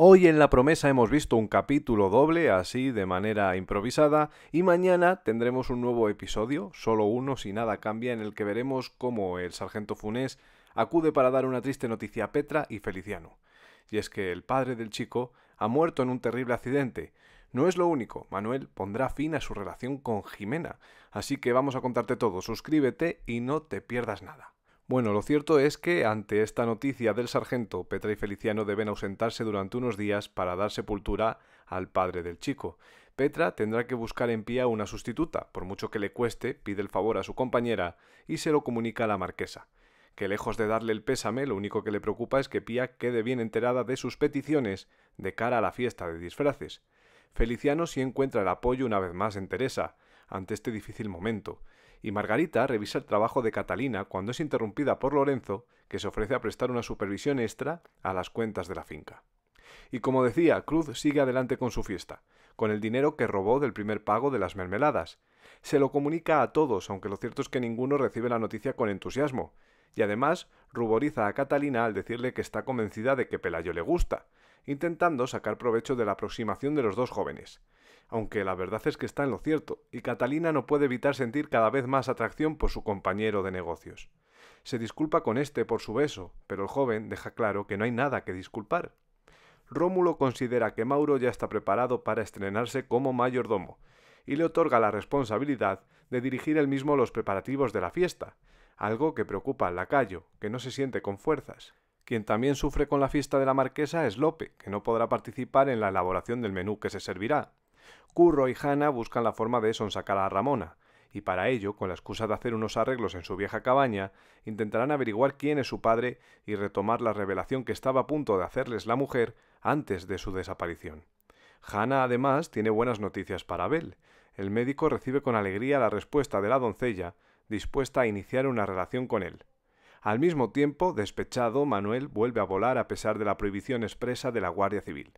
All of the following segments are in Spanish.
Hoy en La Promesa hemos visto un capítulo doble, así de manera improvisada, y mañana tendremos un nuevo episodio, solo uno si nada cambia, en el que veremos cómo el sargento Funés acude para dar una triste noticia a Petra y Feliciano. Y es que el padre del chico ha muerto en un terrible accidente. No es lo único, Manuel pondrá fin a su relación con Jimena, así que vamos a contarte todo, suscríbete y no te pierdas nada. Bueno, lo cierto es que ante esta noticia del sargento, Petra y Feliciano deben ausentarse durante unos días para dar sepultura al padre del chico. Petra tendrá que buscar en Pía una sustituta, por mucho que le cueste, pide el favor a su compañera y se lo comunica a la marquesa, que lejos de darle el pésame, lo único que le preocupa es que Pía quede bien enterada de sus peticiones de cara a la fiesta de disfraces. Feliciano sí encuentra el apoyo una vez más en Teresa, ante este difícil momento y Margarita revisa el trabajo de Catalina cuando es interrumpida por Lorenzo, que se ofrece a prestar una supervisión extra a las cuentas de la finca. Y como decía, Cruz sigue adelante con su fiesta, con el dinero que robó del primer pago de las mermeladas. Se lo comunica a todos, aunque lo cierto es que ninguno recibe la noticia con entusiasmo, y además ruboriza a Catalina al decirle que está convencida de que Pelayo le gusta, intentando sacar provecho de la aproximación de los dos jóvenes aunque la verdad es que está en lo cierto, y Catalina no puede evitar sentir cada vez más atracción por su compañero de negocios. Se disculpa con este por su beso, pero el joven deja claro que no hay nada que disculpar. Rómulo considera que Mauro ya está preparado para estrenarse como mayordomo, y le otorga la responsabilidad de dirigir él mismo los preparativos de la fiesta, algo que preocupa al lacayo, que no se siente con fuerzas. Quien también sufre con la fiesta de la marquesa es Lope, que no podrá participar en la elaboración del menú que se servirá. Curro y Hannah buscan la forma de sonsacar a Ramona, y para ello, con la excusa de hacer unos arreglos en su vieja cabaña, intentarán averiguar quién es su padre y retomar la revelación que estaba a punto de hacerles la mujer antes de su desaparición. Hannah, además, tiene buenas noticias para Abel. El médico recibe con alegría la respuesta de la doncella, dispuesta a iniciar una relación con él. Al mismo tiempo, despechado, Manuel vuelve a volar a pesar de la prohibición expresa de la Guardia Civil.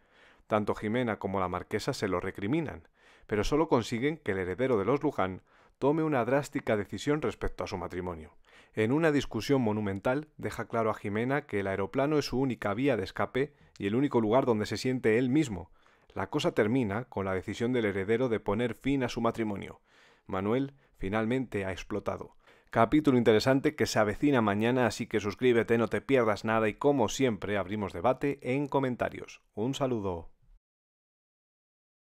Tanto Jimena como la marquesa se lo recriminan, pero solo consiguen que el heredero de los Luján tome una drástica decisión respecto a su matrimonio. En una discusión monumental deja claro a Jimena que el aeroplano es su única vía de escape y el único lugar donde se siente él mismo. La cosa termina con la decisión del heredero de poner fin a su matrimonio. Manuel finalmente ha explotado. Capítulo interesante que se avecina mañana, así que suscríbete, no te pierdas nada y como siempre abrimos debate en comentarios. Un saludo.